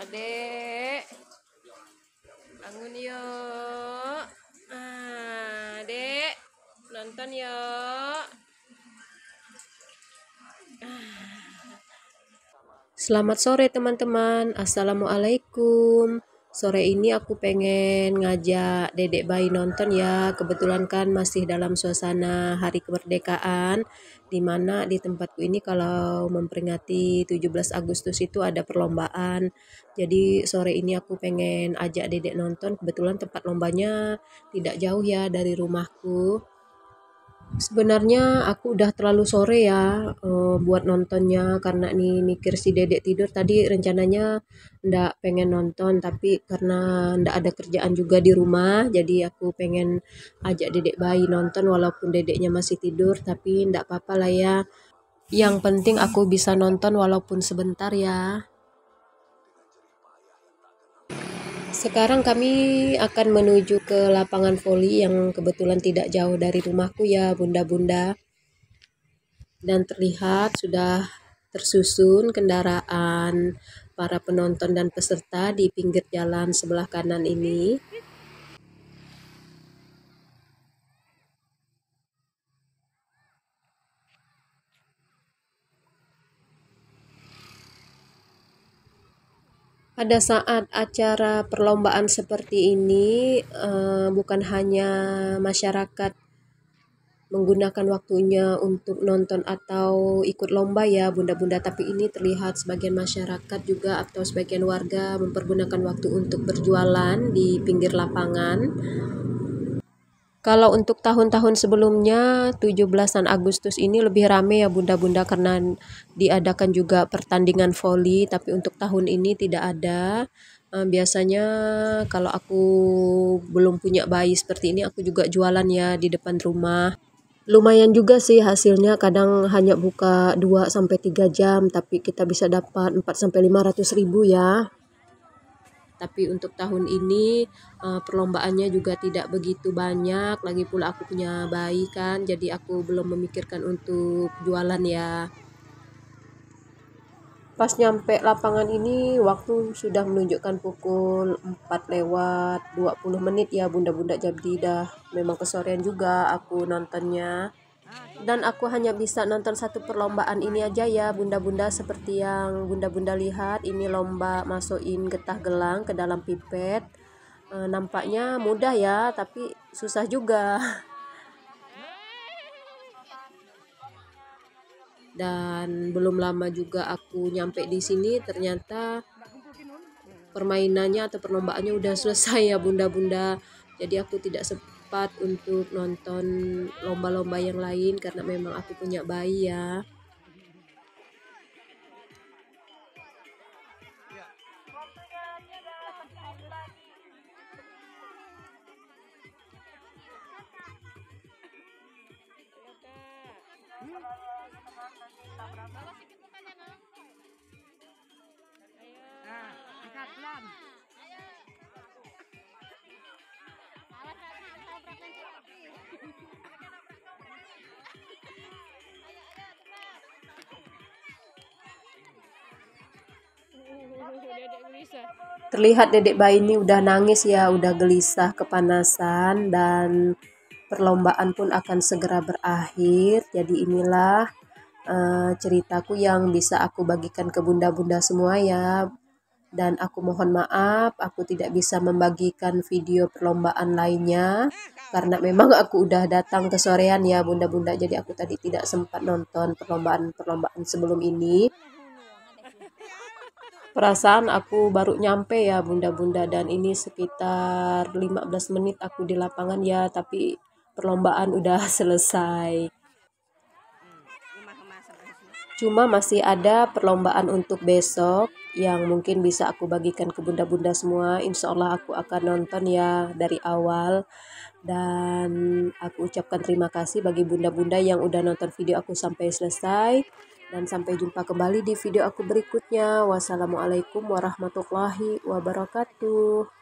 Adek. Bangun yuk. Ah, adek. Nonton yuk. Ah. Selamat sore teman-teman. Assalamualaikum sore ini aku pengen ngajak dedek bayi nonton ya kebetulan kan masih dalam suasana hari kemerdekaan dimana di tempatku ini kalau memperingati 17 Agustus itu ada perlombaan jadi sore ini aku pengen ajak dedek nonton kebetulan tempat lombanya tidak jauh ya dari rumahku sebenarnya aku udah terlalu sore ya uh, buat nontonnya karena nih mikir si dedek tidur tadi rencananya ndak pengen nonton tapi karena ndak ada kerjaan juga di rumah jadi aku pengen ajak dedek bayi nonton walaupun dedeknya masih tidur tapi ndak apa-apa lah ya yang penting aku bisa nonton walaupun sebentar ya sekarang kami akan menuju ke lapangan voli yang kebetulan tidak jauh dari rumahku ya bunda-bunda. Dan terlihat sudah tersusun kendaraan para penonton dan peserta di pinggir jalan sebelah kanan ini. pada saat acara perlombaan seperti ini uh, bukan hanya masyarakat menggunakan waktunya untuk nonton atau ikut lomba ya bunda-bunda tapi ini terlihat sebagian masyarakat juga atau sebagian warga mempergunakan waktu untuk berjualan di pinggir lapangan kalau untuk tahun-tahun sebelumnya 17-an Agustus ini lebih rame ya bunda-bunda karena diadakan juga pertandingan voli tapi untuk tahun ini tidak ada. Eh, biasanya kalau aku belum punya bayi seperti ini aku juga jualan ya di depan rumah. Lumayan juga sih hasilnya kadang hanya buka 2 sampai 3 jam tapi kita bisa dapat 4 500 ribu ya tapi untuk tahun ini uh, perlombaannya juga tidak begitu banyak lagi pula aku punya bayi kan jadi aku belum memikirkan untuk jualan ya Pas nyampe lapangan ini waktu sudah menunjukkan pukul 4 lewat 20 menit ya bunda-bunda Jabdi dah memang kesorean juga aku nontonnya dan aku hanya bisa nonton satu perlombaan ini aja ya bunda-bunda seperti yang bunda-bunda lihat ini lomba masukin getah gelang ke dalam pipet e, nampaknya mudah ya tapi susah juga dan belum lama juga aku nyampe di sini ternyata permainannya atau perlombaannya udah selesai ya bunda-bunda jadi aku tidak sempat untuk nonton lomba-lomba yang lain karena memang aku punya bayi ya. Nah, Terlihat dedek bayi ini udah nangis ya, udah gelisah, kepanasan, dan perlombaan pun akan segera berakhir. Jadi inilah uh, ceritaku yang bisa aku bagikan ke bunda-bunda semua ya dan aku mohon maaf aku tidak bisa membagikan video perlombaan lainnya karena memang aku udah datang ke sorean ya bunda-bunda jadi aku tadi tidak sempat nonton perlombaan-perlombaan sebelum ini perasaan aku baru nyampe ya bunda-bunda dan ini sekitar 15 menit aku di lapangan ya tapi perlombaan udah selesai Cuma masih ada perlombaan untuk besok yang mungkin bisa aku bagikan ke bunda-bunda semua. Insya Allah aku akan nonton ya dari awal. Dan aku ucapkan terima kasih bagi bunda-bunda yang udah nonton video aku sampai selesai. Dan sampai jumpa kembali di video aku berikutnya. Wassalamualaikum warahmatullahi wabarakatuh.